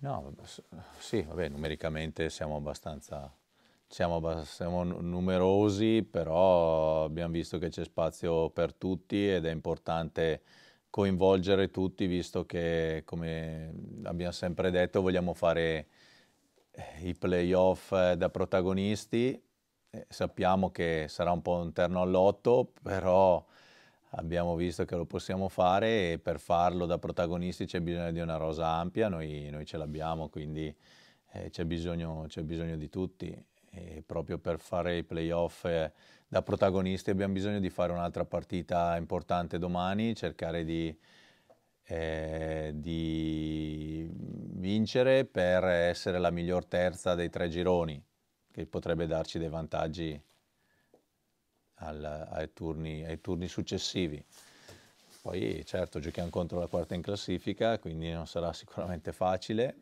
No, sì, vabbè, numericamente siamo abbastanza siamo, siamo numerosi, però abbiamo visto che c'è spazio per tutti ed è importante coinvolgere tutti, visto che, come abbiamo sempre detto, vogliamo fare eh, i playoff eh, da protagonisti. Eh, sappiamo che sarà un po' un terno all'otto, però abbiamo visto che lo possiamo fare e per farlo da protagonisti c'è bisogno di una rosa ampia, noi, noi ce l'abbiamo, quindi eh, c'è, bisogno, bisogno, di tutti. E proprio per fare i playoff eh, da protagonisti abbiamo bisogno di fare un'altra partita importante domani, cercare di, eh, di vincere per essere la miglior terza dei tre gironi, che potrebbe darci dei vantaggi al, ai, turni, ai, turni, successivi. Poi certo giochiamo contro la quarta in classifica, quindi non sarà sicuramente facile,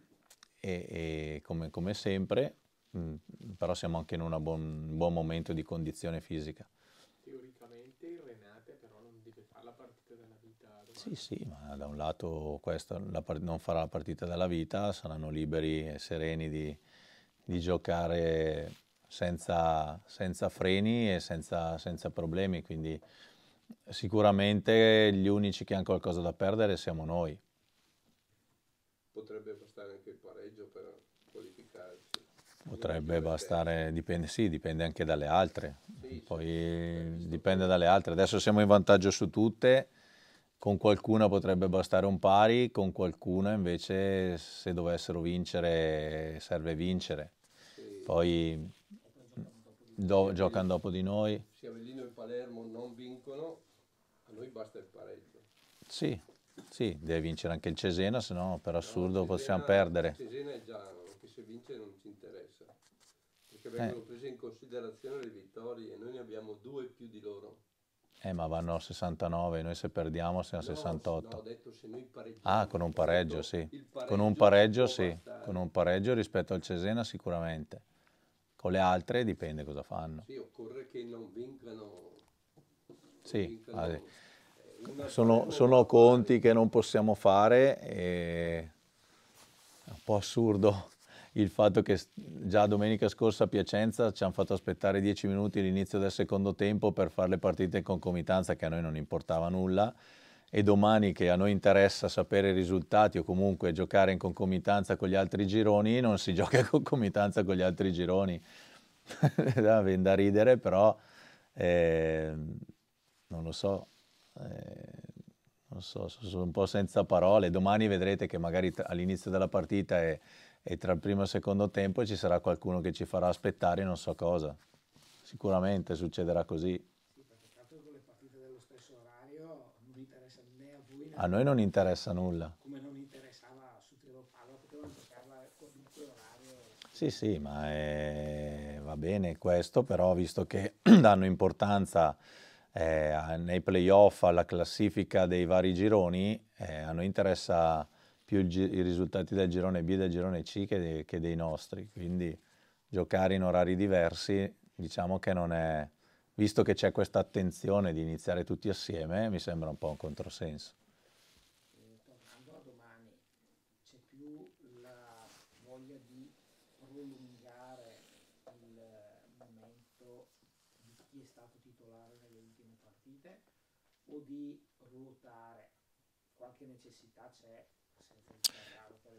e, e come, come, sempre, mh, mm, però siamo anche in un buon, buon momento di condizione fisica. Teoricamente il Renate però non deve fare la partita della vita. Domani. Sì, sì, ma da un lato questa part- non farà la partita della vita, saranno liberi e sereni di, di giocare senza, senza freni e senza, senza problemi, quindi sicuramente gli unici che hanno qualcosa da perdere siamo noi. Potrebbe bastare anche il pareggio per qualificarsi. Potrebbe bastare, dipende, sì, dipende anche dalle altre. Sì, Poi sì, dipende dalle altre. Adesso siamo in vantaggio su tutte, con qualcuna potrebbe bastare un pari, con qualcuna invece se dovessero vincere serve vincere. Sì. Poi Do, giocano dopo di noi. Se Avellino e Palermo non vincono, a noi basta il pareggio. Sì, sì, deve vincere anche il Cesena, se no per assurdo no, Cesena, possiamo perdere. Il Cesena è già, anche se vince non ci interessa, perché vengono eh. prese in considerazione le vittorie e noi ne abbiamo due più di loro. Eh, ma vanno a 69, noi se perdiamo siamo a no, 68. No, detto se noi pareggiamo. Ah, con un pareggio, sì. Pareggio con un pareggio, sì. Bastare. Con un pareggio rispetto al Cesena sicuramente. Con le altre dipende cosa fanno. Sì, occorre che non vincano. Sì, vincano, ah, eh, Sono, sono, conti che non possiamo fare. E... È un po' assurdo il fatto che già domenica scorsa a Piacenza ci hanno fatto aspettare dieci minuti l'inizio del secondo tempo per fare le partite in concomitanza che a noi non importava nulla e domani che a noi interessa sapere i risultati o comunque giocare in concomitanza con gli altri gironi, non si gioca in concomitanza con gli altri gironi. Viene da ridere, però eh, non lo so, eh, non so, sono un po' senza parole. Domani vedrete che magari all'inizio della partita e, e tra il primo e il secondo tempo ci sarà qualcuno che ci farà aspettare non so cosa. Sicuramente succederà così. Sì, perché tanto con le partite dello stesso orario interessa né a voi né a noi non interessa nulla. Come non interessava su Trilopalo, potevano giocarla con qualunque orario. Sì, sì, ma è... va bene questo, però visto che danno importanza eh, nei playoff alla classifica dei vari gironi, eh, a noi interessa più i risultati del girone B e del girone C che dei, che dei nostri, quindi giocare in orari diversi diciamo che non è visto che c'è questa attenzione di iniziare tutti assieme, mi sembra un po' un controsenso. tornando a domani, c'è più la voglia di prolungare il momento di chi è stato titolare nelle ultime partite o di ruotare? Qualche necessità c'è?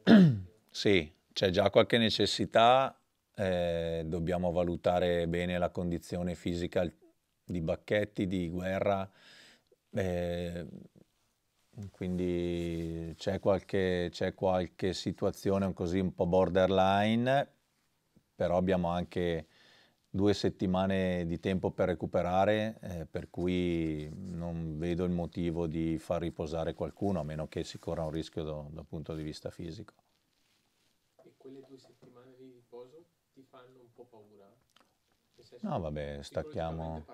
sì, c'è già qualche necessità eh, dobbiamo valutare bene la condizione fisica di bacchetti, di guerra, eh, quindi c'è qualche, c'è qualche situazione così un po' borderline, però abbiamo anche due settimane di tempo per recuperare, eh, per cui non vedo il motivo di far riposare qualcuno, a meno che si corra un rischio dal da punto di vista fisico. E quelle due settimane di riposo ti fanno un po' paura? No, vabbè, stacchiamo.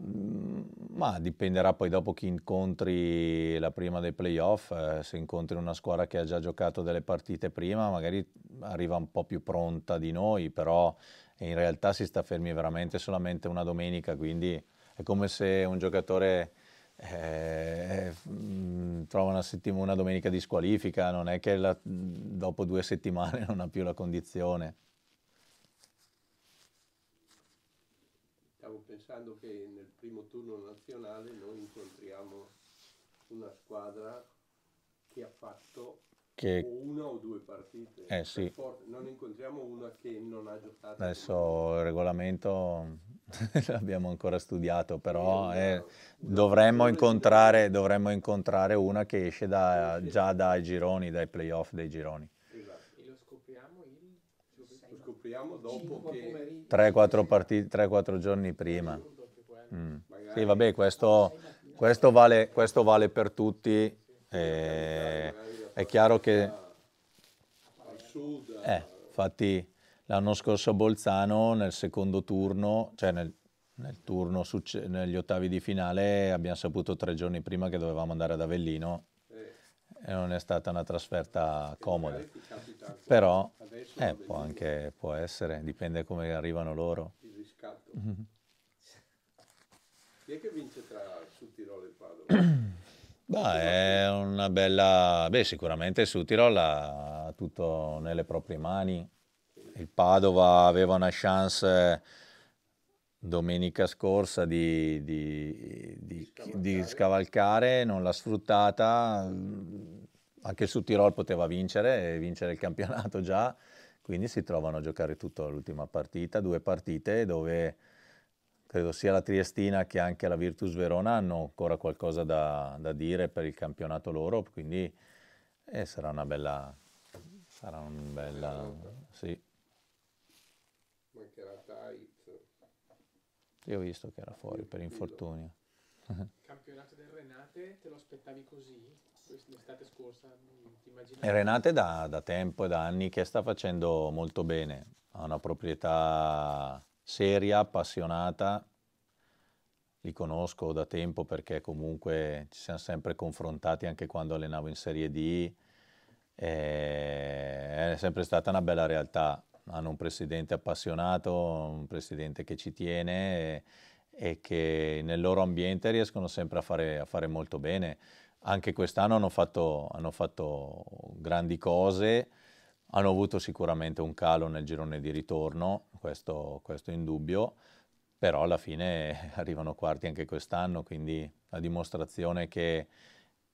Mm, ma dipenderà poi dopo chi incontri la prima dei playoff, eh, se incontri una squadra che ha già giocato delle partite prima, magari arriva un po' più pronta di noi, però in realtà si sta fermi veramente solamente una domenica, quindi è come se un giocatore eh, eh mm, trova una, settimana, una domenica di squalifica, non è che la, mm, dopo due settimane non ha più la condizione. pensando che nel primo turno nazionale noi incontriamo una squadra che ha fatto che... una o due partite. Eh, sì. for- non incontriamo una che non ha giocato. Adesso il regolamento l'abbiamo ancora studiato, però una, eh, una dovremmo, incontrare, dovremmo, incontrare, una che esce da, già dai gironi, dai playoff dei gironi speriamo dopo che... 3-4 giorni prima. Mm. Sì, vabbè, questo, questo, vale, questo vale, per tutti. E, è chiaro che... Eh, infatti l'anno scorso a Bolzano, nel secondo turno, cioè nel, nel turno negli ottavi di finale, abbiamo saputo tre giorni prima che dovevamo andare ad Avellino non è stata una trasferta comoda. Però eh, può, anche, può essere, dipende come arrivano loro. Il riscatto. Mm-hmm. Chi è che vince tra Sud Tirol e Padova? Beh, è una bella... Beh, sicuramente Sud Tirol ha tutto nelle proprie mani. Il Padova aveva una chance domenica scorsa di, di, di, scavalcare. di, scavalcare. non l'ha sfruttata, mm, anche su Tirol poteva vincere e vincere il campionato già, quindi si trovano a giocare tutto l'ultima partita, due partite dove credo sia la Triestina che anche la Virtus Verona hanno ancora qualcosa da, da dire per il campionato loro, quindi eh, sarà una bella... Sarà una bella... Sì. Mancherà Tai io ho visto che era fuori per infortunio. Il Campionato del Renate, te lo aspettavi così? L'estate scorsa, ti immaginavi? Renate da, da tempo e da anni che sta facendo molto bene. Ha una proprietà seria, appassionata. Li conosco da tempo perché comunque ci siamo sempre confrontati anche quando allenavo in Serie D. Eh, è sempre stata una bella realtà hanno un presidente appassionato, un presidente che ci tiene e, e che nel loro ambiente riescono sempre a fare, a fare molto bene. Anche quest'anno hanno fatto, hanno fatto grandi cose, hanno avuto sicuramente un calo nel girone di ritorno, questo, questo in dubbio, però alla fine arrivano quarti anche quest'anno, quindi la dimostrazione che,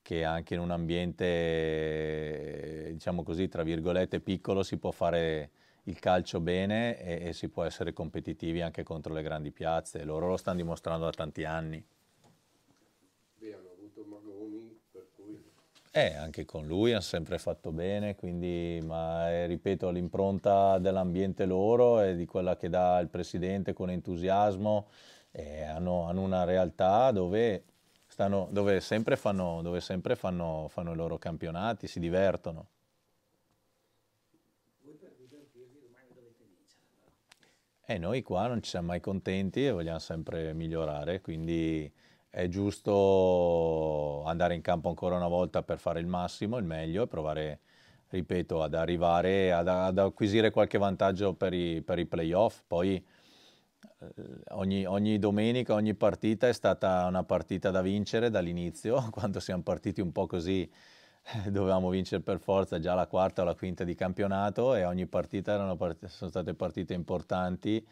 che anche in un ambiente, diciamo così, tra virgolette piccolo si può fare, il calcio bene e, e, si può essere competitivi anche contro le grandi piazze. Loro lo stanno dimostrando da tanti anni. Beh, hanno avuto Magoni, per cui... Eh, anche con lui hanno sempre fatto bene, quindi, ma eh, ripeto, l'impronta dell'ambiente loro e di quella che dà il presidente con entusiasmo, eh, hanno, hanno, una realtà dove, stanno, dove sempre, fanno, dove sempre fanno, fanno i loro campionati, si divertono. E eh, noi qua non ci siamo mai contenti e vogliamo sempre migliorare, quindi è giusto andare in campo ancora una volta per fare il massimo, il meglio e provare, ripeto, ad arrivare, ad, ad acquisire qualche vantaggio per i, per i playoff. Poi eh, ogni, ogni domenica, ogni partita è stata una partita da vincere dall'inizio, quando siamo partiti un po' così dovevamo vincere per forza già la quarta o la quinta di campionato e ogni partita part- sono state partite importanti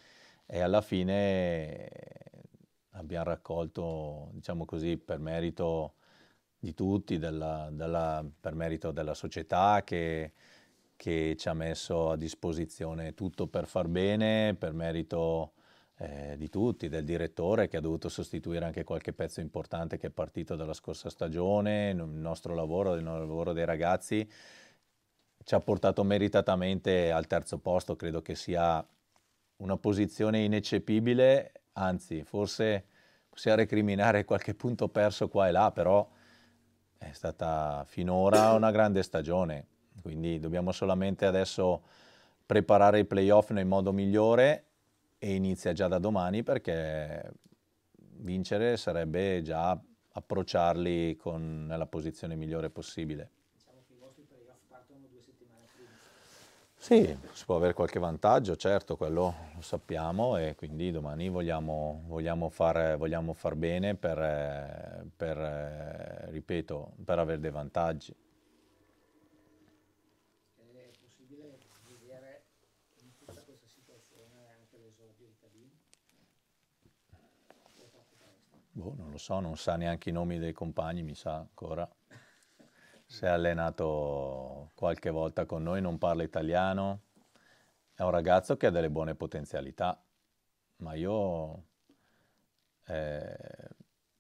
e alla fine eh, abbiamo raccolto, diciamo così, per merito di tutti, della, della, per merito della società che, che, ci ha messo a disposizione tutto per far bene, per merito eh, di tutti, del direttore che ha dovuto sostituire anche qualche pezzo importante che è partito dalla scorsa stagione, il nostro lavoro, il lavoro dei ragazzi ci ha portato meritatamente al terzo posto, credo che sia una posizione ineccepibile, anzi forse possiamo recriminare qualche punto perso qua e là, però è stata finora una grande stagione, quindi dobbiamo solamente adesso preparare i playoff nel modo migliore e inizia già da domani perché vincere sarebbe già approcciarli con, nella posizione migliore possibile. Diciamo sì, si può avere qualche vantaggio, certo, quello lo sappiamo e quindi domani vogliamo, vogliamo, far, vogliamo far, bene per, per, ripeto, per avere dei vantaggi. boh, non lo so, non sa neanche i nomi dei compagni, mi sa ancora. Si è allenato qualche volta con noi, non parla italiano. È un ragazzo che ha delle buone potenzialità, ma io eh,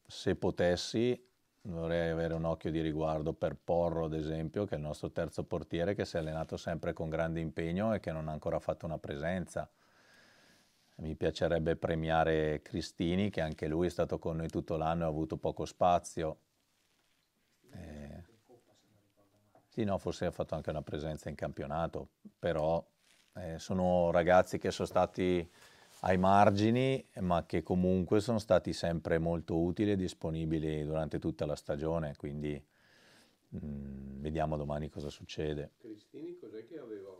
se potessi dovrei avere un occhio di riguardo per Porro, ad esempio, che è il nostro terzo portiere, che si è allenato sempre con grande impegno e che non ha ancora fatto una presenza. Mi piacerebbe premiare Cristini, che anche lui è stato con noi tutto l'anno e ha avuto poco spazio. Eh, sì, no, forse ha fatto anche una presenza in campionato, però eh, sono ragazzi che sono stati ai margini, ma che comunque sono stati sempre molto utili e disponibili durante tutta la stagione, quindi mh, mm, vediamo domani cosa succede. Cristini cos'è che aveva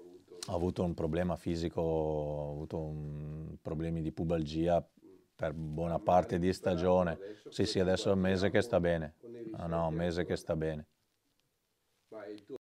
ho avuto un problema fisico, ho avuto un, problemi di pubalgia per buona parte di stagione. Sì, sì, adesso è un mese che sta bene. Ah, no, un mese che sta bene.